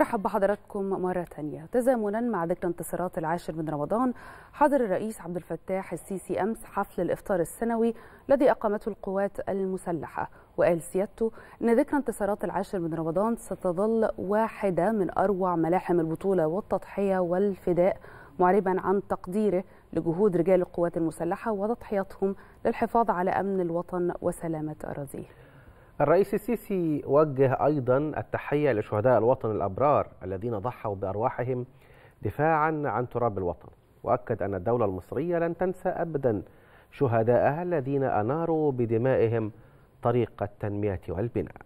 ارحب بحضراتكم مرة تانية تزامنا مع ذكرى انتصارات العاشر من رمضان حضر الرئيس عبد الفتاح السيسي أمس حفل الإفطار السنوي الذي أقامته القوات المسلحة وقال سيادته أن ذكرى انتصارات العاشر من رمضان ستظل واحدة من أروع ملاحم البطولة والتضحية والفداء معربا عن تقديره لجهود رجال القوات المسلحة وتضحيتهم للحفاظ على أمن الوطن وسلامة أراضيه الرئيس السيسي وجه أيضا التحية لشهداء الوطن الأبرار الذين ضحوا بأرواحهم دفاعا عن تراب الوطن وأكد أن الدولة المصرية لن تنسى أبدا شهدائها الذين أناروا بدمائهم طريق التنمية والبناء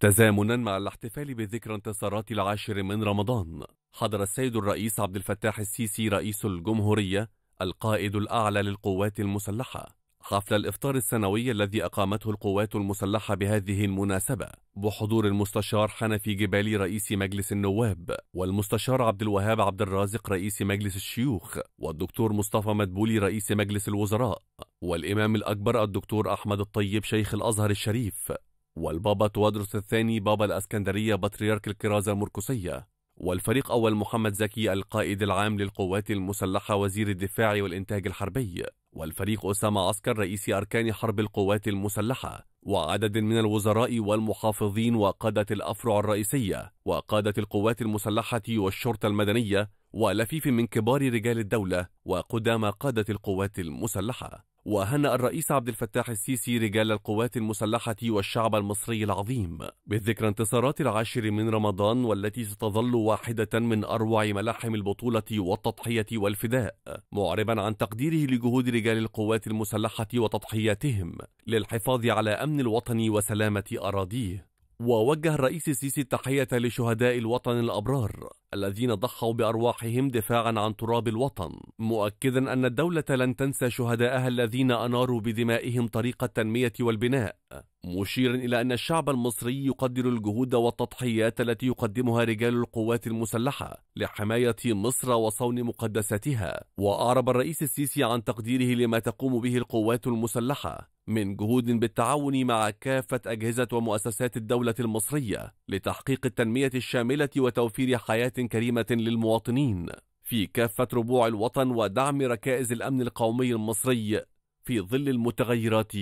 تزامنا مع الاحتفال بذكرى انتصارات العاشر من رمضان حضر السيد الرئيس عبد الفتاح السيسي رئيس الجمهورية القائد الأعلى للقوات المسلحة حفل الإفطار السنوي الذي أقامته القوات المسلحة بهذه المناسبة بحضور المستشار حنفي جبالي رئيس مجلس النواب والمستشار عبد الوهاب عبد الرازق رئيس مجلس الشيوخ والدكتور مصطفى مدبولي رئيس مجلس الوزراء والإمام الأكبر الدكتور أحمد الطيب شيخ الأزهر الشريف والبابا توادرس الثاني بابا الأسكندرية بطريرك الكرازة المركزية والفريق أول محمد زكي القائد العام للقوات المسلحة وزير الدفاع والإنتاج الحربي والفريق أسامة عسكر رئيس أركان حرب القوات المسلحة وعدد من الوزراء والمحافظين وقادة الأفرع الرئيسية وقادة القوات المسلحة والشرطة المدنية ولفيف من كبار رجال الدولة وقدامى قادة القوات المسلحة وهنأ الرئيس عبد الفتاح السيسي رجال القوات المسلحة والشعب المصري العظيم بالذكرى انتصارات العاشر من رمضان والتي ستظل واحدة من أروع ملاحم البطولة والتضحية والفداء معربا عن تقديره لجهود رجال القوات المسلحة وتضحياتهم للحفاظ على أمن الوطن وسلامة أراضيه ووجه الرئيس السيسي التحية لشهداء الوطن الأبرار الذين ضحوا بأرواحهم دفاعا عن تراب الوطن مؤكدا أن الدولة لن تنسى شهدائها الذين أناروا بدمائهم طريق التنمية والبناء مشيرا إلى أن الشعب المصري يقدر الجهود والتضحيات التي يقدمها رجال القوات المسلحة لحماية مصر وصون مقدساتها وأعرب الرئيس السيسي عن تقديره لما تقوم به القوات المسلحة من جهود بالتعاون مع كافة أجهزة ومؤسسات الدولة المصرية لتحقيق التنمية الشاملة وتوفير حياة كريمة للمواطنين في كافة ربوع الوطن ودعم ركائز الأمن القومي المصري في ظل المتغيرات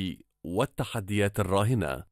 والتحديات الراهنه